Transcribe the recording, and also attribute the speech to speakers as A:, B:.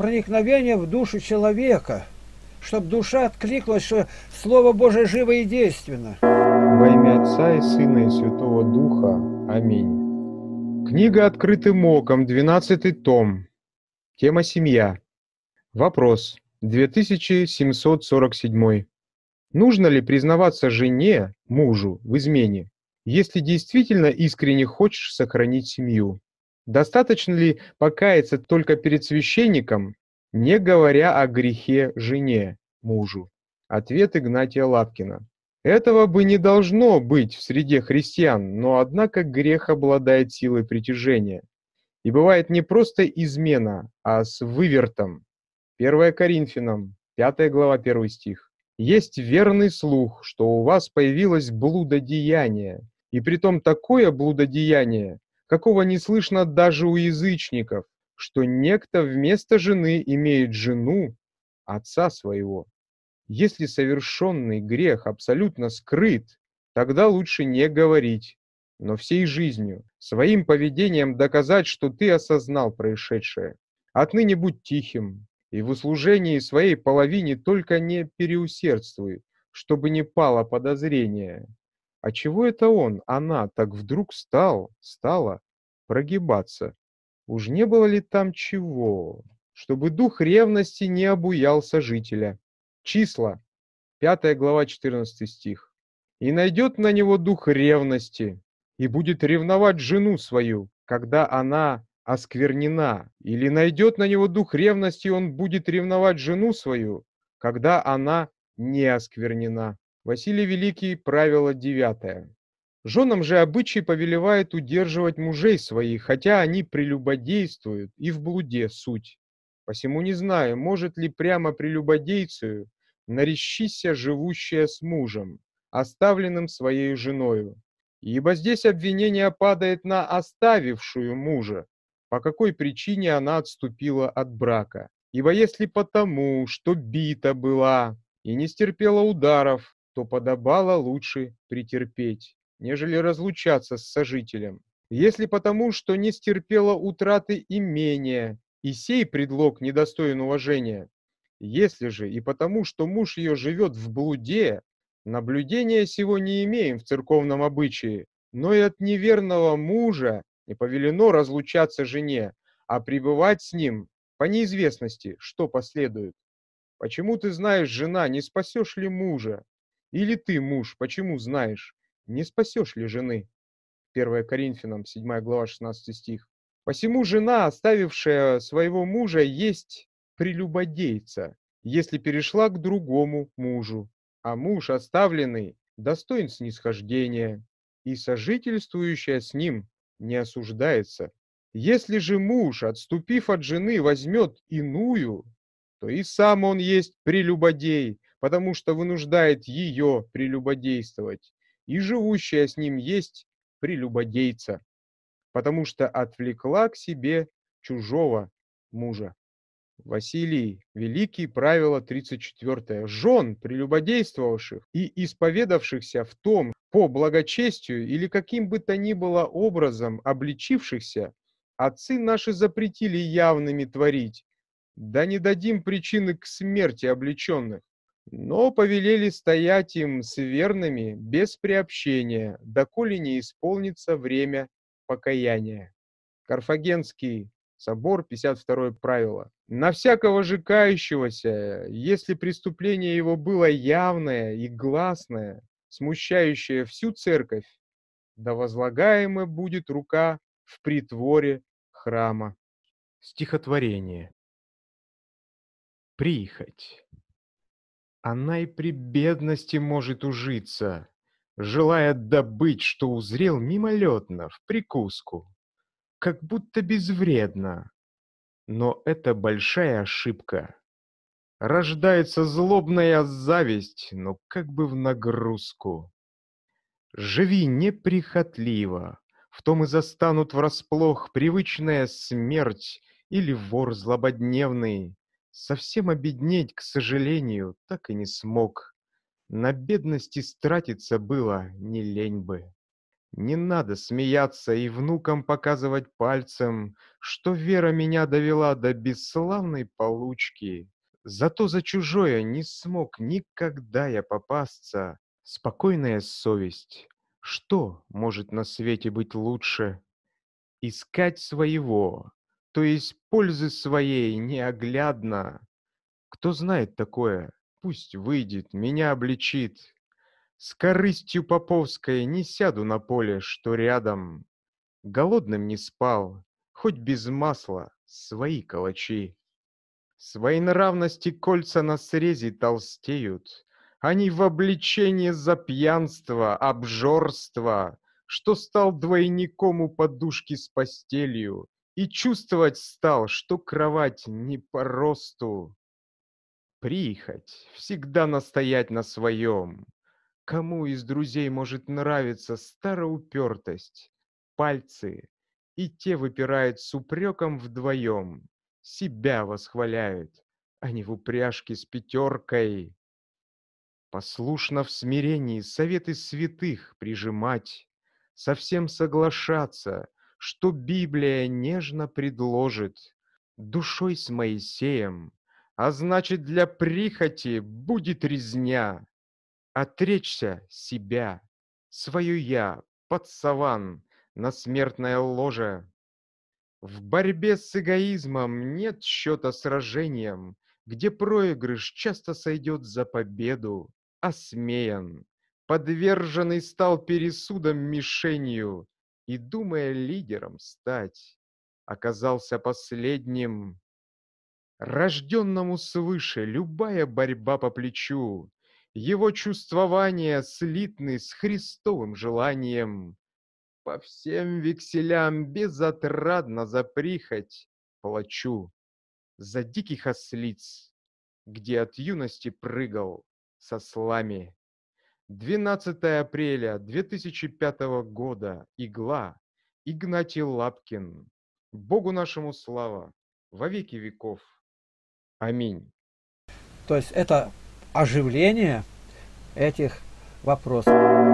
A: проникновение в душу человека, чтобы душа откликнулась, что Слово Божие живо и действенно. Во имя Отца и Сына и Святого Духа. Аминь. Книга «Открытым оком», 12 том. Тема «Семья». Вопрос. 2747. Нужно ли признаваться жене, мужу, в измене, если действительно искренне хочешь сохранить семью? Достаточно ли покаяться только перед священником, не говоря о грехе жене, мужу? Ответ Игнатия Лапкина. Этого бы не должно быть в среде христиан, но однако грех обладает силой притяжения. И бывает не просто измена, а с вывертом. 1 Коринфянам, 5 глава, 1 стих. «Есть верный слух, что у вас появилось блудодеяние, и притом такое блудодеяние, какого не слышно даже у язычников, что некто вместо жены имеет жену, отца своего. Если совершенный грех абсолютно скрыт, тогда лучше не говорить, но всей жизнью, своим поведением доказать, что ты осознал происшедшее. Отныне будь тихим, и в услужении своей половине только не переусердствуй, чтобы не пало подозрение. А чего это он, она, так вдруг стал, стала прогибаться? Уж не было ли там чего, чтобы дух ревности не обуял жителя? Числа. пятая глава, 14 стих. «И найдет на него дух ревности, и будет ревновать жену свою, когда она осквернена. Или найдет на него дух ревности, и он будет ревновать жену свою, когда она не осквернена». Василий Великий, правило девятое. Женам же обычай повелевает удерживать мужей своих, хотя они прелюбодействуют и в блуде суть. Посему не знаю, может ли прямо прелюбодейцию нарещися живущая с мужем, оставленным своей женою. Ибо здесь обвинение падает на оставившую мужа, по какой причине она отступила от брака. Ибо если потому, что бита была и не стерпела ударов, что подобало лучше претерпеть, нежели разлучаться с сожителем. Если потому, что не стерпела утраты имения, и сей предлог недостоин уважения, если же и потому, что муж ее живет в блуде, наблюдения сего не имеем в церковном обычае, но и от неверного мужа не повелено разлучаться жене, а пребывать с ним по неизвестности, что последует. Почему ты знаешь, жена, не спасешь ли мужа? Или ты, муж, почему знаешь? Не спасешь ли жены? 1 Коринфянам, 7 глава, 16 стих. Посему жена, оставившая своего мужа, есть прелюбодейца, если перешла к другому мужу, а муж, оставленный, достоин снисхождения, и сожительствующая с ним не осуждается. Если же муж, отступив от жены, возьмет иную, то и сам он есть прелюбодей, потому что вынуждает ее прелюбодействовать, и живущая с ним есть прелюбодейца, потому что отвлекла к себе чужого мужа. Василий Великий, правило 34. Жен, прелюбодействовавших и исповедавшихся в том, по благочестию или каким бы то ни было образом обличившихся, отцы наши запретили явными творить, да не дадим причины к смерти обличенных но повелели стоять им с верными без приобщения, доколе не исполнится время покаяния. Карфагенский собор, 52 правило. На всякого жикающегося, если преступление его было явное и гласное, смущающее всю церковь, да возлагаема будет рука в притворе храма. Стихотворение. Прихоть. Она и при бедности может ужиться, желая добыть, что узрел мимолетно, в прикуску, как будто безвредно. Но это большая ошибка. Рождается злобная зависть, но как бы в нагрузку. Живи неприхотливо, в том и застанут врасплох привычная смерть или вор злободневный, Совсем обеднеть, к сожалению, так и не смог. На бедности стратиться было не лень бы. Не надо смеяться и внукам показывать пальцем, что вера меня довела до бесславной получки. Зато за чужое не смог никогда я попасться. Спокойная совесть. Что может на свете быть лучше? Искать своего, то есть пользы своей неоглядно. Кто знает такое, пусть выйдет, меня обличит. С корыстью поповской не сяду на поле, что рядом. Голодным не спал, хоть без масла, свои калачи. Свои нравности кольца на срезе толстеют, Они в обличении за пьянство, обжорство, Что стал двойником у подушки с постелью, и чувствовать стал, что кровать не по росту. приехать, всегда настоять на своем. Кому из друзей может нравиться староупертость, пальцы, и те выпирают с упреком вдвоем, себя восхваляют, а не в упряжке с пятеркой. Послушно в смирении советы святых прижимать, совсем соглашаться — что Библия нежно предложит душой с Моисеем, а значит, для прихоти будет резня. Отречься себя, свое я, под саван, на смертное ложе. В борьбе с эгоизмом нет счета сражениям, где проигрыш часто сойдет за победу, осмеян. А подверженный стал пересудом мишенью, и, думая лидером стать, оказался последним. Рожденному свыше любая борьба по плечу, его чувствование слитны с Христовым желанием. По всем векселям безотрадно за прихоть плачу, за диких ослиц, где от юности прыгал со слами. 12 апреля 2005 года. Игла. Игнатий Лапкин. Богу нашему слава. Во веки веков. Аминь. То есть это оживление этих вопросов.